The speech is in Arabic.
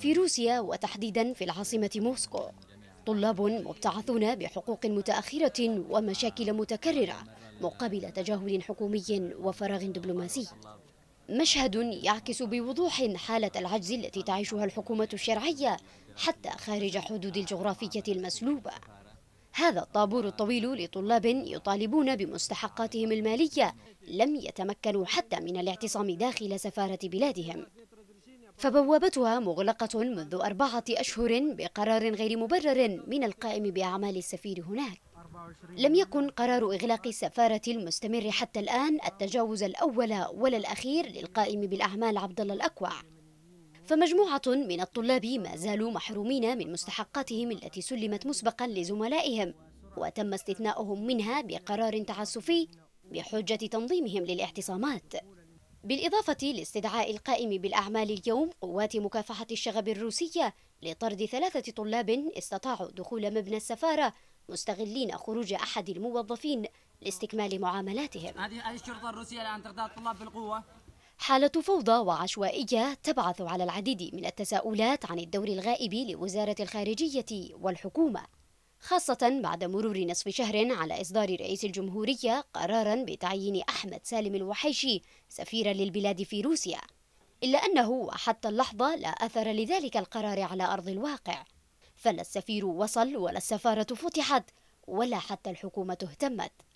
في روسيا وتحديدا في العاصمة موسكو طلاب مبتعثون بحقوق متأخرة ومشاكل متكررة مقابل تجاهل حكومي وفراغ دبلوماسي مشهد يعكس بوضوح حالة العجز التي تعيشها الحكومة الشرعية حتى خارج حدود الجغرافية المسلوبة هذا الطابور الطويل لطلاب يطالبون بمستحقاتهم المالية لم يتمكنوا حتى من الاعتصام داخل سفارة بلادهم فبوابتها مغلقة منذ أربعة أشهر بقرار غير مبرر من القائم بأعمال السفير هناك لم يكن قرار إغلاق السفارة المستمر حتى الآن التجاوز الأول ولا الأخير للقائم بالأعمال عبد الله الأكوع فمجموعة من الطلاب ما زالوا محرومين من مستحقاتهم التي سلمت مسبقا لزملائهم وتم استثناؤهم منها بقرار تعسفي بحجة تنظيمهم للاعتصامات بالإضافة لاستدعاء القائم بالأعمال اليوم قوات مكافحة الشغب الروسية لطرد ثلاثة طلاب استطاعوا دخول مبنى السفارة مستغلين خروج أحد الموظفين لاستكمال معاملاتهم هذه الشرطة الروسية الآن تغتال الطلاب بالقوة حالة فوضى وعشوائية تبعث على العديد من التساؤلات عن الدور الغائب لوزارة الخارجية والحكومة خاصة بعد مرور نصف شهر على إصدار رئيس الجمهورية قرارا بتعيين أحمد سالم الوحيشي سفيرا للبلاد في روسيا إلا أنه حتى اللحظة لا أثر لذلك القرار على أرض الواقع فلا السفير وصل ولا السفارة فتحت ولا حتى الحكومة اهتمت